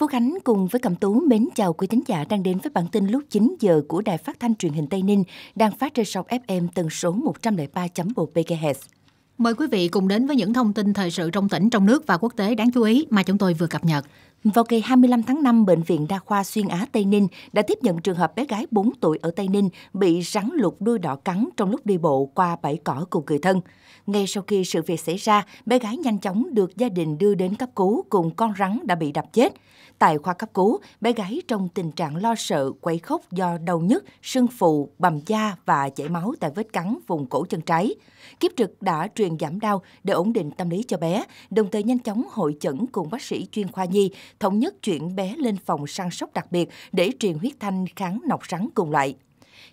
Phú Khánh cùng với Cẩm Tú mến chào quý thính giả đang đến với bản tin lúc 9 giờ của Đài Phát thanh Truyền hình Tây Ninh đang phát trên sóng FM tần số 103.1 MHz. Mời quý vị cùng đến với những thông tin thời sự trong tỉnh, trong nước và quốc tế đáng chú ý mà chúng tôi vừa cập nhật. Vào ngày 25 tháng 5, Bệnh viện Đa khoa Xuyên Á Tây Ninh đã tiếp nhận trường hợp bé gái 4 tuổi ở Tây Ninh bị rắn lục đuôi đỏ cắn trong lúc đi bộ qua bãi cỏ cùng người thân. Ngay sau khi sự việc xảy ra, bé gái nhanh chóng được gia đình đưa đến cấp cứu cùng con rắn đã bị đập chết. Tại khoa cấp cứu, bé gái trong tình trạng lo sợ, quấy khóc do đau nhức, sưng phù, bầm da và chảy máu tại vết cắn vùng cổ chân trái. Kiếp trực đã truyền giảm đau để ổn định tâm lý cho bé, đồng thời nhanh chóng hội chẩn cùng bác sĩ chuyên khoa nhi, thống nhất chuyển bé lên phòng săn sóc đặc biệt để truyền huyết thanh kháng nọc rắn cùng loại.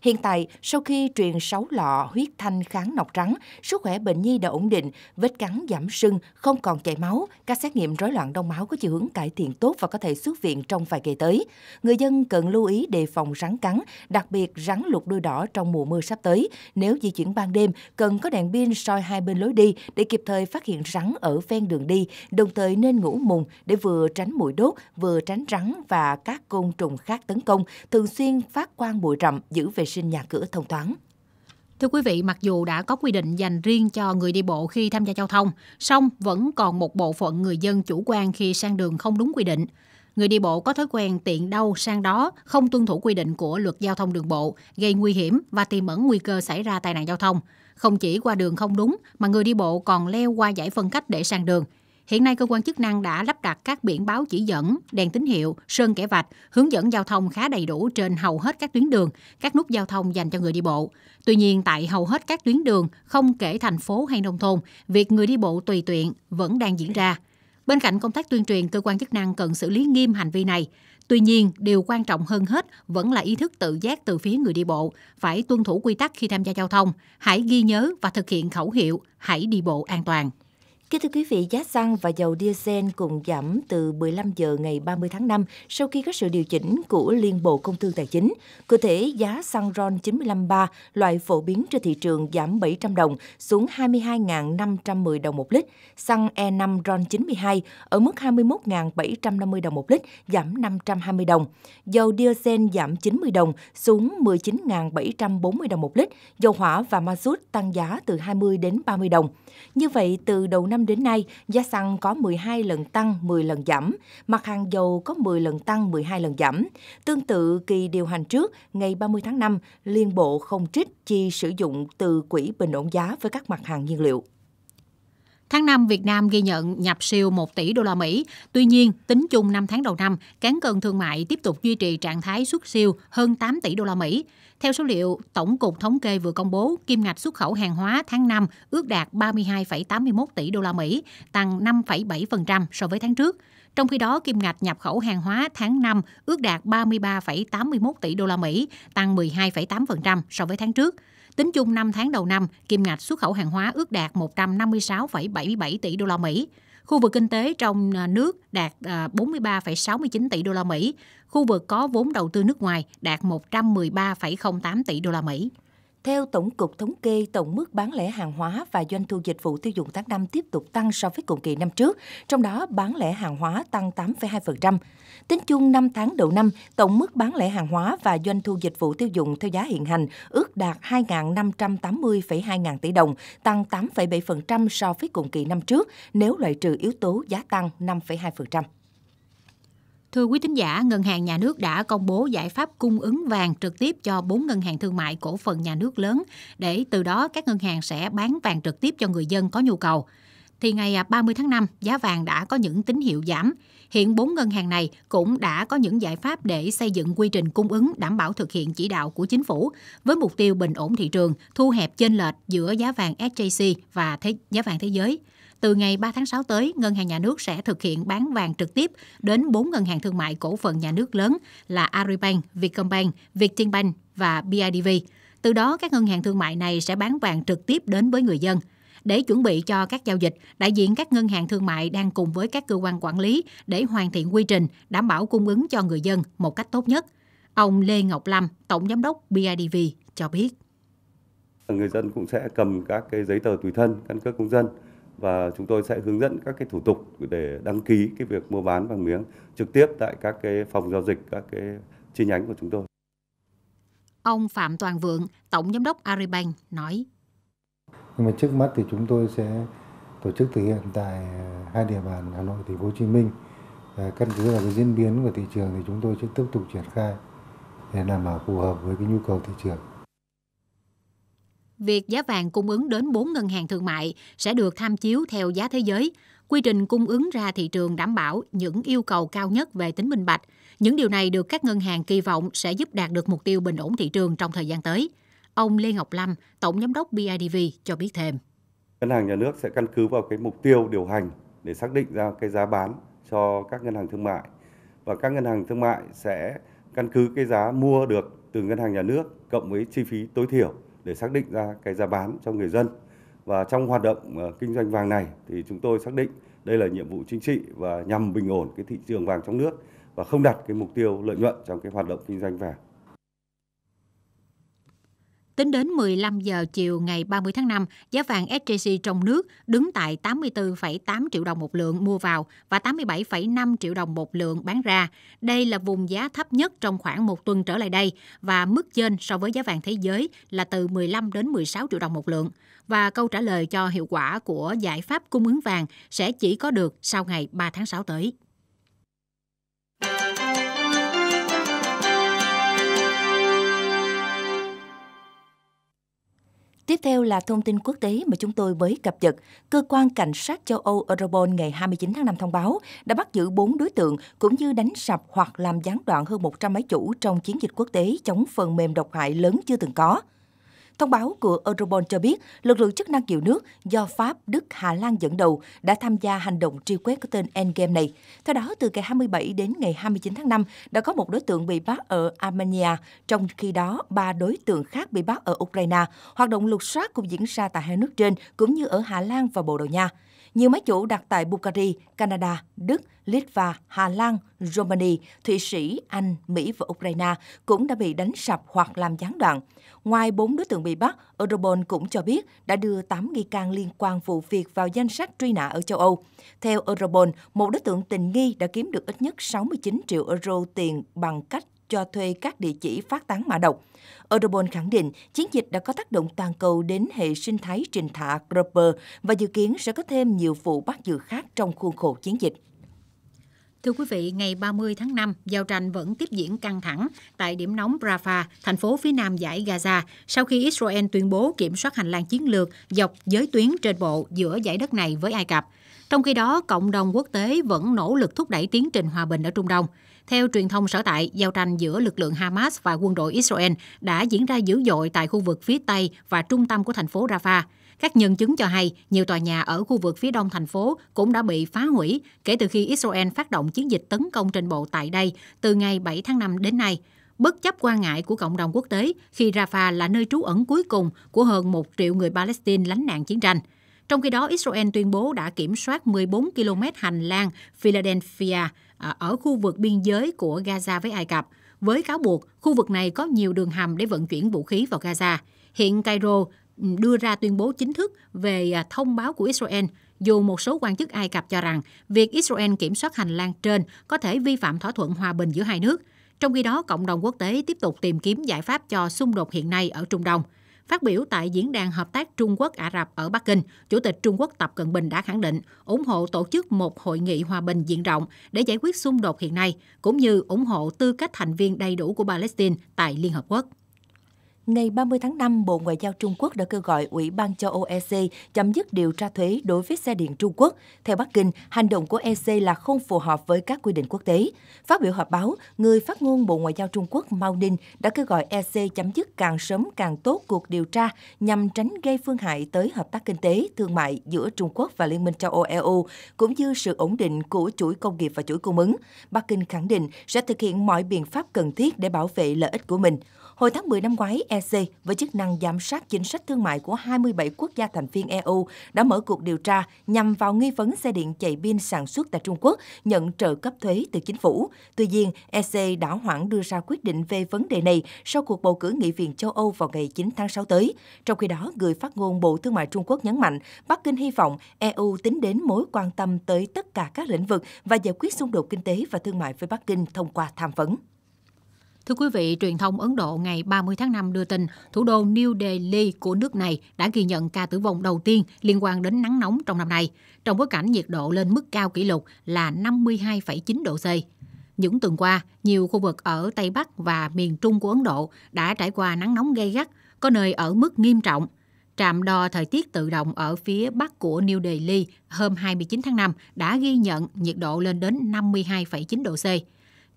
Hiện tại, sau khi truyền 6 lọ huyết thanh kháng nọc rắn, sức khỏe bệnh nhi đã ổn định, vết cắn giảm sưng, không còn chảy máu, các xét nghiệm rối loạn đông máu có chiều hướng cải thiện tốt và có thể xuất viện trong vài ngày tới. Người dân cần lưu ý đề phòng rắn cắn, đặc biệt rắn lục đuôi đỏ trong mùa mưa sắp tới. Nếu di chuyển ban đêm, cần có đèn pin soi hai bên lối đi để kịp thời phát hiện rắn ở ven đường đi, đồng thời nên ngủ mùng để vừa tránh mũi đốt, vừa tránh rắn và các côn trùng khác tấn công, thường xuyên phát quang bụi rậm, giữ vệ sinh nhà cửa thông thoáng. Thưa quý vị, mặc dù đã có quy định dành riêng cho người đi bộ khi tham gia giao thông, song vẫn còn một bộ phận người dân chủ quan khi sang đường không đúng quy định. Người đi bộ có thói quen tiện đâu sang đó, không tuân thủ quy định của luật giao thông đường bộ, gây nguy hiểm và tiềm ẩn nguy cơ xảy ra tai nạn giao thông. Không chỉ qua đường không đúng, mà người đi bộ còn leo qua giải phân cách để sang đường. Hiện nay cơ quan chức năng đã lắp đặt các biển báo chỉ dẫn, đèn tín hiệu, sơn kẻ vạch, hướng dẫn giao thông khá đầy đủ trên hầu hết các tuyến đường, các nút giao thông dành cho người đi bộ. Tuy nhiên tại hầu hết các tuyến đường, không kể thành phố hay nông thôn, việc người đi bộ tùy tiện vẫn đang diễn ra. Bên cạnh công tác tuyên truyền, cơ quan chức năng cần xử lý nghiêm hành vi này. Tuy nhiên, điều quan trọng hơn hết vẫn là ý thức tự giác từ phía người đi bộ, phải tuân thủ quy tắc khi tham gia giao thông, hãy ghi nhớ và thực hiện khẩu hiệu hãy đi bộ an toàn. Kính thưa quý vị, giá xăng và dầu diesel cùng giảm từ 15 giờ ngày 30 tháng 5 sau khi có sự điều chỉnh của Liên Bộ Công Thương Tài chính. Cụ thể, giá xăng RON 95 953 loại phổ biến trên thị trường giảm 700 đồng xuống 22.510 đồng một lít. Xăng E5 RON 92 ở mức 21.750 đồng một lít, giảm 520 đồng. Dầu diesel giảm 90 đồng xuống 19.740 đồng một lít. Dầu hỏa và ma rút tăng giá từ 20 đến 30 đồng. Như vậy, từ đầu năm năm đến nay, giá xăng có 12 lần tăng, 10 lần giảm, mặt hàng dầu có 10 lần tăng, 12 lần giảm. Tương tự kỳ điều hành trước, ngày 30 tháng 5, Liên Bộ không trích chi sử dụng từ quỹ bình ổn giá với các mặt hàng nhiên liệu. Tháng 5, Việt Nam ghi nhận nhập siêu 1 tỷ đô la Mỹ. Tuy nhiên, tính chung 5 tháng đầu năm, cán cân thương mại tiếp tục duy trì trạng thái xuất siêu hơn 8 tỷ đô la Mỹ. Theo số liệu Tổng cục Thống kê vừa công bố, kim ngạch xuất khẩu hàng hóa tháng 5 ước đạt 32,81 tỷ đô la Mỹ, tăng 5,7% so với tháng trước. Trong khi đó, kim ngạch nhập khẩu hàng hóa tháng 5 ước đạt 33,81 tỷ đô la Mỹ, tăng 12,8% so với tháng trước. Tính chung 5 tháng đầu năm, kim ngạch xuất khẩu hàng hóa ước đạt 156,77 tỷ đô la Mỹ. Khu vực kinh tế trong à, nước đạt 43,69 à, tỷ đô la Mỹ, khu vực có vốn đầu tư nước ngoài đạt 113,08 tỷ đô la Mỹ. Theo Tổng cục Thống kê, tổng mức bán lẻ hàng hóa và doanh thu dịch vụ tiêu dùng tháng 5 tiếp tục tăng so với cùng kỳ năm trước, trong đó bán lẻ hàng hóa tăng 8,2%. Tính chung 5 tháng đầu năm, tổng mức bán lẻ hàng hóa và doanh thu dịch vụ tiêu dùng theo giá hiện hành ước đạt 2.580,2 ngàn tỷ đồng, tăng 8,7% so với cùng kỳ năm trước nếu loại trừ yếu tố giá tăng 5,2%. Thưa quý thính giả, Ngân hàng Nhà nước đã công bố giải pháp cung ứng vàng trực tiếp cho 4 ngân hàng thương mại cổ phần nhà nước lớn để từ đó các ngân hàng sẽ bán vàng trực tiếp cho người dân có nhu cầu. Thì ngày 30 à, tháng 5, giá vàng đã có những tín hiệu giảm. Hiện 4 ngân hàng này cũng đã có những giải pháp để xây dựng quy trình cung ứng đảm bảo thực hiện chỉ đạo của chính phủ với mục tiêu bình ổn thị trường, thu hẹp chênh lệch giữa giá vàng SJC và thế, giá vàng thế giới. Từ ngày 3 tháng 6 tới, Ngân hàng Nhà nước sẽ thực hiện bán vàng trực tiếp đến 4 ngân hàng thương mại cổ phần nhà nước lớn là Agribank, Vietcombank, Vietinbank và BIDV. Từ đó, các ngân hàng thương mại này sẽ bán vàng trực tiếp đến với người dân. Để chuẩn bị cho các giao dịch, đại diện các ngân hàng thương mại đang cùng với các cơ quan quản lý để hoàn thiện quy trình, đảm bảo cung ứng cho người dân một cách tốt nhất. Ông Lê Ngọc Lâm, Tổng Giám đốc BIDV, cho biết. Người dân cũng sẽ cầm các cái giấy tờ tùy thân, căn cước công dân và chúng tôi sẽ hướng dẫn các cái thủ tục để đăng ký cái việc mua bán vàng miếng trực tiếp tại các cái phòng giao dịch các cái chi nhánh của chúng tôi. Ông Phạm Toàn Vượng, Tổng Giám đốc Agribank nói. Nhưng mà trước mắt thì chúng tôi sẽ tổ chức thực hiện tại hai địa bàn Hà Nội, Thành phố Hồ Chí Minh. À, căn cứ vào cái diễn biến của thị trường thì chúng tôi sẽ tiếp tục triển khai để đảm bảo phù hợp với cái nhu cầu thị trường. Việc giá vàng cung ứng đến 4 ngân hàng thương mại sẽ được tham chiếu theo giá thế giới. Quy trình cung ứng ra thị trường đảm bảo những yêu cầu cao nhất về tính minh bạch. Những điều này được các ngân hàng kỳ vọng sẽ giúp đạt được mục tiêu bình ổn thị trường trong thời gian tới. Ông Lê Ngọc Lâm, Tổng Giám đốc BIDV cho biết thêm. Ngân hàng nhà nước sẽ căn cứ vào cái mục tiêu điều hành để xác định ra cái giá bán cho các ngân hàng thương mại và các ngân hàng thương mại sẽ căn cứ cái giá mua được từ ngân hàng nhà nước cộng với chi phí tối thiểu để xác định ra cái giá bán cho người dân. Và trong hoạt động ờ, kinh doanh vàng này thì chúng tôi xác định đây là nhiệm vụ chính trị và nhằm bình ổn cái thị trường vàng trong nước và không đặt cái mục tiêu lợi nhuận trong cái hoạt động kinh doanh vàng. Tính đến 15 giờ chiều ngày 30 tháng 5, giá vàng SJC trong nước đứng tại 84,8 triệu đồng một lượng mua vào và 87,5 triệu đồng một lượng bán ra. Đây là vùng giá thấp nhất trong khoảng một tuần trở lại đây và mức trên so với giá vàng thế giới là từ 15 đến 16 triệu đồng một lượng. Và câu trả lời cho hiệu quả của giải pháp cung ứng vàng sẽ chỉ có được sau ngày 3 tháng 6 tới. Tiếp theo là thông tin quốc tế mà chúng tôi mới cập nhật. Cơ quan Cảnh sát châu Âu Europol ngày 29 tháng 5 thông báo đã bắt giữ 4 đối tượng cũng như đánh sập hoặc làm gián đoạn hơn 100 máy chủ trong chiến dịch quốc tế chống phần mềm độc hại lớn chưa từng có. Thông báo của Europol cho biết, lực lượng chức năng nhiều nước do Pháp, Đức, Hà Lan dẫn đầu đã tham gia hành động truy quét có tên Endgame này. Theo đó, từ ngày 27 đến ngày 29 tháng 5, đã có một đối tượng bị bắt ở Armenia, trong khi đó ba đối tượng khác bị bắt ở Ukraine. Hoạt động lục soát cũng diễn ra tại hai nước trên, cũng như ở Hà Lan và Bồ Đào Nha. Nhiều máy chủ đặt tại Bulgaria, Canada, Đức, Litva, Hà Lan, Romania, Thụy Sĩ, Anh, Mỹ và Ukraine cũng đã bị đánh sập hoặc làm gián đoạn. Ngoài 4 đối tượng bị bắt, Europol cũng cho biết đã đưa 8 nghi can liên quan vụ việc vào danh sách truy nã ở châu Âu. Theo Europol, một đối tượng tình nghi đã kiếm được ít nhất 69 triệu euro tiền bằng cách cho thuê các địa chỉ phát tán mã độc. Europol khẳng định chiến dịch đã có tác động toàn cầu đến hệ sinh thái trình thả Groper và dự kiến sẽ có thêm nhiều vụ bắt giữ khác trong khuôn khổ chiến dịch. Thưa quý vị, ngày 30 tháng 5, giao tranh vẫn tiếp diễn căng thẳng tại điểm nóng Rafah, thành phố phía nam giải Gaza, sau khi Israel tuyên bố kiểm soát hành lang chiến lược dọc giới tuyến trên bộ giữa giải đất này với Ai Cập. Trong khi đó, cộng đồng quốc tế vẫn nỗ lực thúc đẩy tiến trình hòa bình ở Trung Đông. Theo truyền thông sở tại, giao tranh giữa lực lượng Hamas và quân đội Israel đã diễn ra dữ dội tại khu vực phía Tây và trung tâm của thành phố Rafah. Các nhân chứng cho hay nhiều tòa nhà ở khu vực phía đông thành phố cũng đã bị phá hủy kể từ khi Israel phát động chiến dịch tấn công trên bộ tại đây từ ngày 7 tháng 5 đến nay bất chấp quan ngại của cộng đồng quốc tế khi Rafah là nơi trú ẩn cuối cùng của hơn một triệu người Palestine lánh nạn chiến tranh. Trong khi đó, Israel tuyên bố đã kiểm soát 14 km hành lang Philadelphia à, ở khu vực biên giới của Gaza với Ai Cập, với cáo buộc khu vực này có nhiều đường hầm để vận chuyển vũ khí vào Gaza. Hiện Cairo đưa ra tuyên bố chính thức về à, thông báo của Israel dù một số quan chức Ai Cập cho rằng việc Israel kiểm soát hành lang trên có thể vi phạm thỏa thuận hòa bình giữa hai nước. Trong khi đó, cộng đồng quốc tế tiếp tục tìm kiếm giải pháp cho xung đột hiện nay ở Trung Đông. Phát biểu tại Diễn đàn Hợp tác Trung Quốc-Ả Rập ở Bắc Kinh, Chủ tịch Trung Quốc Tập Cận Bình đã khẳng định ủng hộ tổ chức một hội nghị hòa bình diện rộng để giải quyết xung đột hiện nay, cũng như ủng hộ tư cách thành viên đầy đủ của Palestine tại Liên Hợp Quốc. Ngày 30 tháng 5, Bộ Ngoại giao Trung Quốc đã kêu gọi Ủy ban châu Âu EC chấm dứt điều tra thuế đối với xe điện Trung Quốc. Theo Bắc Kinh, hành động của EC là không phù hợp với các quy định quốc tế. Phát biểu họp báo, người phát ngôn Bộ Ngoại giao Trung Quốc Mao Ninh đã kêu gọi EC chấm dứt càng sớm càng tốt cuộc điều tra nhằm tránh gây phương hại tới hợp tác kinh tế, thương mại giữa Trung Quốc và Liên minh châu Âu EU, cũng như sự ổn định của chuỗi công nghiệp và chuỗi cung ứng. Bắc Kinh khẳng định sẽ thực hiện mọi biện pháp cần thiết để bảo vệ lợi ích của mình. Hồi tháng 10 năm ngoái, EC với chức năng giám sát chính sách thương mại của 27 quốc gia thành viên EU đã mở cuộc điều tra nhằm vào nghi vấn xe điện chạy pin sản xuất tại Trung Quốc nhận trợ cấp thuế từ chính phủ. Tuy nhiên, EC đã hoãn đưa ra quyết định về vấn đề này sau cuộc bầu cử nghị viện châu Âu vào ngày 9 tháng 6 tới. Trong khi đó, người phát ngôn Bộ Thương mại Trung Quốc nhấn mạnh Bắc Kinh hy vọng EU tính đến mối quan tâm tới tất cả các lĩnh vực và giải quyết xung đột kinh tế và thương mại với Bắc Kinh thông qua tham vấn. Thưa quý vị, truyền thông Ấn Độ ngày 30 tháng 5 đưa tin thủ đô New Delhi của nước này đã ghi nhận ca tử vong đầu tiên liên quan đến nắng nóng trong năm nay, trong bối cảnh nhiệt độ lên mức cao kỷ lục là 52,9 độ C. Những tuần qua, nhiều khu vực ở Tây Bắc và miền Trung của Ấn Độ đã trải qua nắng nóng gay gắt, có nơi ở mức nghiêm trọng. Trạm đo thời tiết tự động ở phía bắc của New Delhi hôm 29 tháng 5 đã ghi nhận nhiệt độ lên đến 52,9 độ C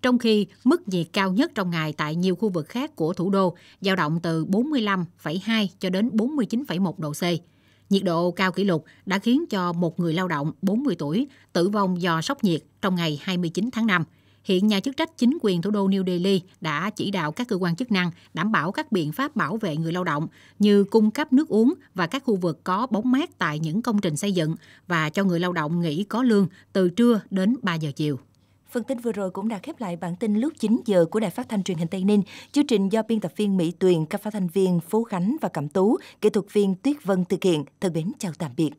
trong khi mức nhiệt cao nhất trong ngày tại nhiều khu vực khác của thủ đô dao động từ 45,2 cho đến 49,1 độ C. Nhiệt độ cao kỷ lục đã khiến cho một người lao động 40 tuổi tử vong do sốc nhiệt trong ngày 29 tháng 5. Hiện nhà chức trách chính quyền thủ đô New Delhi đã chỉ đạo các cơ quan chức năng đảm bảo các biện pháp bảo vệ người lao động như cung cấp nước uống và các khu vực có bóng mát tại những công trình xây dựng và cho người lao động nghỉ có lương từ trưa đến 3 giờ chiều. Phần tin vừa rồi cũng đã khép lại bản tin lúc 9 giờ của Đài Phát thanh Truyền hình Tây Ninh. Chương trình do biên tập viên Mỹ Tuyền, các phát thanh viên Phú Khánh và Cẩm Tú, kỹ thuật viên Tuyết Vân thực hiện. Thân mến chào tạm biệt.